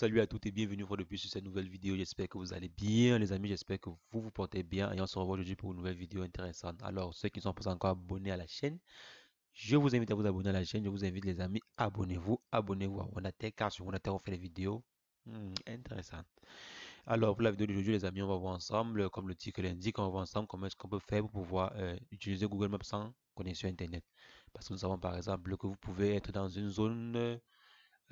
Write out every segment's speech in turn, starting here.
salut à toutes et bienvenue depuis sur cette nouvelle vidéo. J'espère que vous allez bien les amis, j'espère que vous vous portez bien et on se revoit aujourd'hui pour une nouvelle vidéo intéressante. Alors ceux qui ne sont pas encore abonnés à la chaîne, je vous invite à vous abonner à la chaîne. Je vous invite les amis, abonnez-vous, abonnez-vous à Wonatech car sur Wonatech on fait des vidéos hmm, intéressantes. Alors pour la vidéo d'aujourd'hui les amis, on va voir ensemble, comme le titre l'indique, on va voir ensemble comment est-ce qu'on peut faire pour pouvoir euh, utiliser Google Maps sans connexion Internet. Parce que nous savons par exemple que vous pouvez être dans une zone... Euh,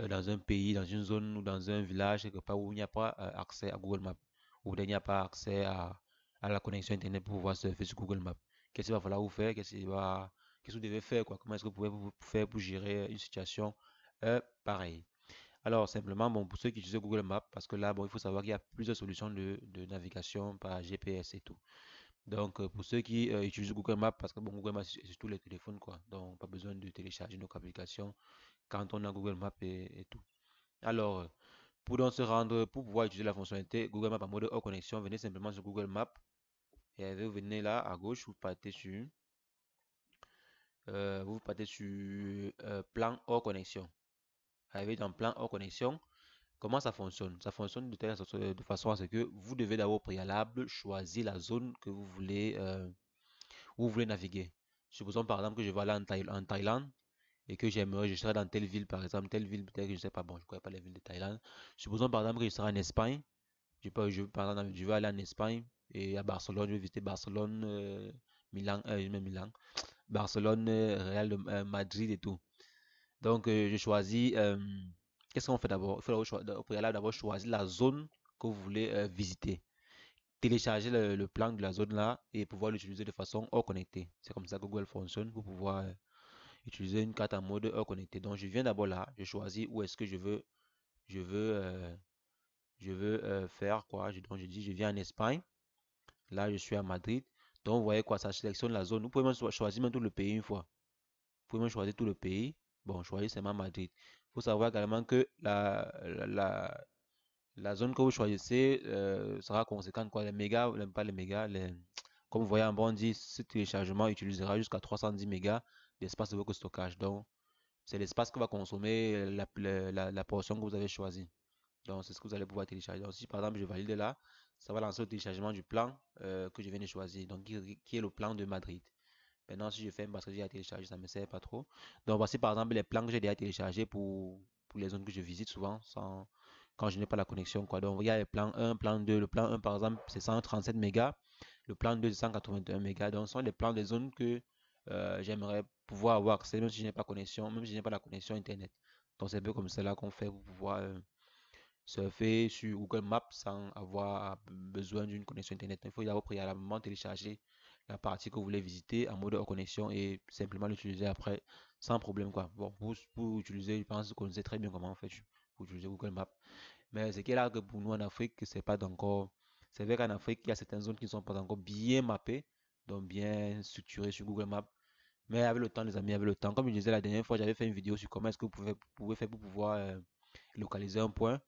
euh, dans un pays, dans une zone ou dans un village, quelque part où il n'y a pas euh, accès à Google Maps, où il n'y a pas accès à, la connexion Internet pour pouvoir se faire sur Google Maps. Qu'est-ce qu'il va falloir vous faire Qu'est-ce que vous devez faire quoi Comment est-ce que vous pouvez vous faire pour gérer euh, une situation pareille Alors, simplement, bon, pour ceux qui utilisent Google Maps, parce que là, bon, il faut savoir qu'il y a plusieurs solutions de navigation par GPS et tout. Donc, euh, pour ceux qui euh, utilisent Google Maps, parce que Google Maps, c'est tous les téléphones, quoi. Donc, pas besoin de télécharger nos applications quand on a Google Maps et, tout. Alors, euh, pour se rendre, pour pouvoir utiliser la fonctionnalité Google Maps en mode hors connexion, venez simplement sur Google Maps. Et vous venez là, à gauche, vous partez sur... vous partez sur plan hors connexion. Arrivez dans plan hors connexion. Comment ça fonctionne Ça fonctionne de, telle, euh, de façon à ce que vous devez d'abord préalable choisir la zone que vous voulez, euh, vous naviguer. Supposons par exemple que je vais aller en, Thaïlande et que j'aimerais, je serai dans telle ville par exemple, telle ville peut-être que je ne sais pas, bon, je ne connais pas les villes de Thaïlande. Supposons par exemple que je serai en Espagne, je, veux aller en Espagne et à Barcelone, je vais visiter Barcelone, euh, Milan, même Milan, Barcelone, Real, Madrid et tout. Donc je choisis quest qu'on fait d'abord Il faut d'abord choisir la zone que vous voulez euh, visiter. Télécharger le, plan de la zone là et pouvoir l'utiliser de façon hors connectée. C'est comme ça que Google fonctionne pour pouvoir euh, utiliser une carte en mode hors connecté. Donc je viens d'abord là, je choisis où est-ce que je veux, je veux, euh, je veux faire quoi. donc je dis je viens en Espagne. Là je suis à Madrid. Donc vous voyez quoi, ça sélectionne la zone. Vous pouvez même choisir même tout le pays une fois. Vous pouvez même choisir tout le pays. Bon, choisir ma Madrid savoir également que la, la, la zone que vous choisissez euh, sera conséquente. Quoi. Les méga mégas, pas les méga les, comme vous voyez en bon ce téléchargement utilisera jusqu'à 310 mégas d'espace de votre stockage. Donc, c'est l'espace que va consommer la, portion que vous avez choisi Donc, c'est ce que vous allez pouvoir télécharger. Donc, si par exemple je valide là, ça va lancer le téléchargement du plan euh, que je viens de choisir, donc qui est le plan de Madrid. Maintenant, si je fais parce que j'ai à télécharger, ça ne me sert pas trop. Donc, voici par exemple les plans que j'ai déjà téléchargés pour, pour les zones que je visite souvent sans, quand je n'ai pas la connexion. Quoi. Donc, il y a les plans 1, plan 2. Le plan 1, par exemple, c'est 137 mégas. Le plan 2, c'est 181 mégas. Donc, ce sont les plans des zones que euh, j'aimerais pouvoir avoir accès, même si je n'ai pas connexion, même si je n'ai pas la connexion Internet. Donc, c'est un peu comme cela qu'on fait pour pouvoir euh, surfer sur Google Maps sans avoir besoin d'une connexion Internet. Il faut d'abord préalablement télécharger la partie que vous voulez visiter en mode hors connexion et simplement l'utiliser après sans problème quoi. Bon, vous, vous utilisez, je pense que vous connaissez très bien comment en fait vous utilisez Google Maps. Mais ce qui est là que pour nous en Afrique, c'est pas encore. C'est vrai qu'en Afrique, il y a certaines zones qui ne sont pas encore bien mappées, donc bien structurées sur Google Maps. Mais avec le temps, les amis, avec le temps, comme je disais la dernière fois, j'avais fait une vidéo sur comment est-ce que vous pouvez, pouvez, faire pour pouvoir euh, localiser un point.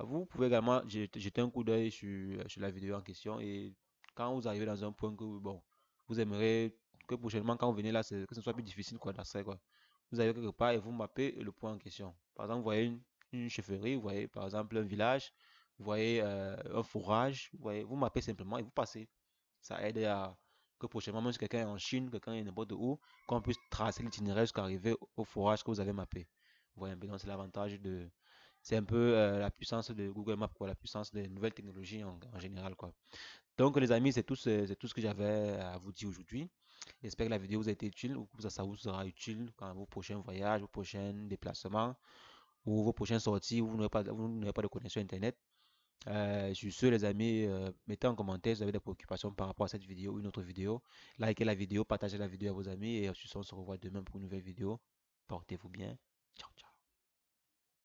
Vous pouvez également jeter un coup d'œil sur, sur, la vidéo en question et quand vous arrivez dans un point que bon, vous aimerez que prochainement quand vous venez là, que ce soit plus difficile quoi d'accès quoi. Vous avez quelque part et vous mappez le point en question. Par exemple, vous voyez une, chefferie, vous voyez par exemple un village, vous voyez euh, un forage, vous voyez, vous mappez simplement et vous passez. Ça aide à que prochainement, même si quelqu'un est en Chine, quelqu'un est n'importe où, qu'on puisse tracer l'itinéraire jusqu'à arriver au forage que vous avez mappé. Vous voyez un peu, donc c'est l'avantage de, c'est un peu euh, la puissance de Google Maps, quoi, la puissance des nouvelles technologies en, général. Quoi. Donc les amis, c'est tout, tout ce que j'avais à vous dire aujourd'hui. J'espère que la vidéo vous a été utile ou que ça vous sera utile quand vos prochains voyages, vos prochains déplacements ou vos prochaines sorties où vous n'aurez pas, de connexion Internet. Je euh, sur ce, les amis, euh, mettez en commentaire si vous avez des préoccupations par rapport à cette vidéo ou une autre vidéo. Likez la vidéo, partagez la vidéo à vos amis et sur on se revoit demain pour une nouvelle vidéo. Portez-vous bien.